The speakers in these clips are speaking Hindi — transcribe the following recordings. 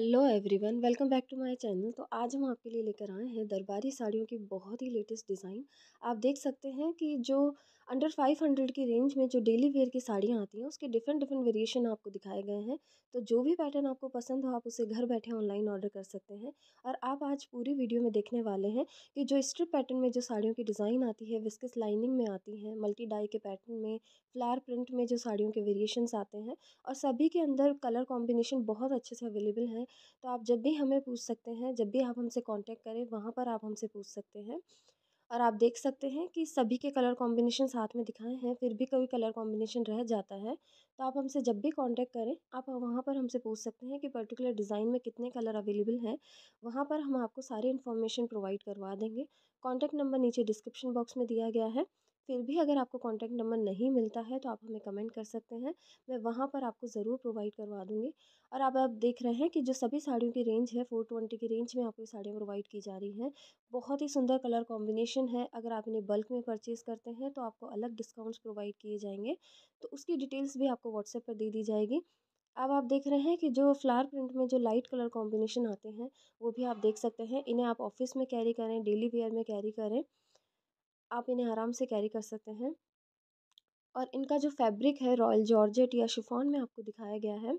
hello everyone welcome back to my channel तो आज हम आपके लिए लेकर आए हैं दरबारी साड़ियों की बहुत ही लेटेस्ट डिज़ाइन आप देख सकते हैं कि जो अंडर फाइव हंड्रेड की रेंज में जो डेली वेयर की साड़ियाँ आती हैं उसके डिफरेंट डिफरेंट वेरिएशन आपको दिखाए गए हैं तो जो भी पैटर्न आपको पसंद हो आप उसे घर बैठे ऑनलाइन ऑर्डर कर सकते हैं और आप आज पूरी वीडियो में देखने वाले हैं कि जो स्ट्रिप पैटर्न में जो साड़ियों की डिज़ाइन आती है विस्किस लाइनिंग में आती है मल्टी डाई के पैटर्न में फ्लार प्रिंट में जो साड़ियों के वेरिएशन आते हैं और सभी के अंदर कलर कॉम्बिनेशन बहुत अच्छे से अवेलेबल हैं तो आप जब भी हमें पूछ सकते हैं जब भी आप हमसे कॉन्टैक्ट करें वहाँ पर आप हमसे पूछ सकते हैं और आप देख सकते हैं कि सभी के कलर कॉम्बिनेशन साथ में दिखाए हैं फिर भी कभी कलर कॉम्बिनेशन रह जाता है तो आप हमसे जब भी कांटेक्ट करें आप वहाँ पर हमसे पूछ सकते हैं कि पर्टिकुलर डिज़ाइन में कितने कलर अवेलेबल हैं वहाँ पर हम आपको सारी इन्फॉर्मेशन प्रोवाइड करवा देंगे कांटेक्ट नंबर नीचे डिस्क्रिप्शन बॉक्स में दिया गया है फिर भी अगर आपको कॉन्टैक्ट नंबर नहीं मिलता है तो आप हमें कमेंट कर सकते हैं मैं वहाँ पर आपको ज़रूर प्रोवाइड करवा दूँगी और अब आप देख रहे हैं कि जो सभी साड़ियों की रेंज है फोर ट्वेंटी की रेंज में आपको ये साड़ियाँ प्रोवाइड की जा रही हैं बहुत ही सुंदर कलर कॉम्बिनेशन है अगर आप इन्हें बल्क में परचेज़ करते हैं तो आपको अलग डिस्काउंट्स प्रोवाइड किए जाएंगे तो उसकी डिटेल्स भी आपको व्हाट्सएप पर दे दी जाएगी अब आप देख रहे हैं कि जो फ्लावर प्रिंट में जो लाइट कलर कॉम्बिनेशन आते हैं वो भी आप देख सकते हैं इन्हें आप ऑफिस में कैरी करें डेली वेयर में कैरी करें आप इन्हें आराम से कैरी कर सकते हैं और इनका जो फैब्रिक है रॉयल जॉर्जेट या शिफॉन में आपको दिखाया गया है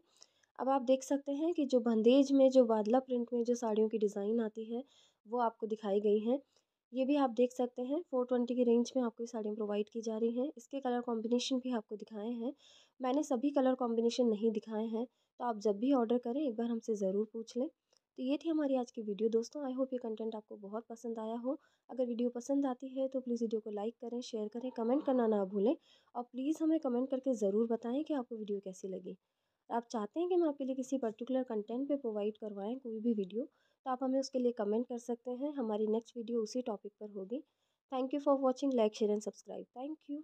अब आप देख सकते हैं कि जो बंदेज में जो बादला प्रिंट में जो साड़ियों की डिज़ाइन आती है वो आपको दिखाई गई है ये भी आप देख सकते हैं फोर ट्वेंटी की रेंज में आपको ये साड़ियाँ प्रोवाइड की जा रही हैं इसके कलर कॉम्बिनेशन भी आपको दिखाए हैं मैंने सभी कलर कॉम्बिनेशन नहीं दिखाए हैं तो आप जब भी ऑर्डर करें एक बार हमसे ज़रूर पूछ लें तो ये थी हमारी आज की वीडियो दोस्तों आई होप ये कंटेंट आपको बहुत पसंद आया हो अगर वीडियो पसंद आती है तो प्लीज़ वीडियो को लाइक करें शेयर करें कमेंट करना ना भूलें और प्लीज़ हमें कमेंट करके ज़रूर बताएँ कि आपको वीडियो कैसी लगी आप चाहते हैं कि हम आपके लिए किसी पर्टिकुलर कंटेंट पर प्रोवाइड करवाएँ कोई भी वीडियो तो आप हमें उसके लिए कमेंट कर सकते हैं हमारी नेक्स्ट वीडियो उसी टॉपिक पर होगी thank you for watching like share and subscribe thank you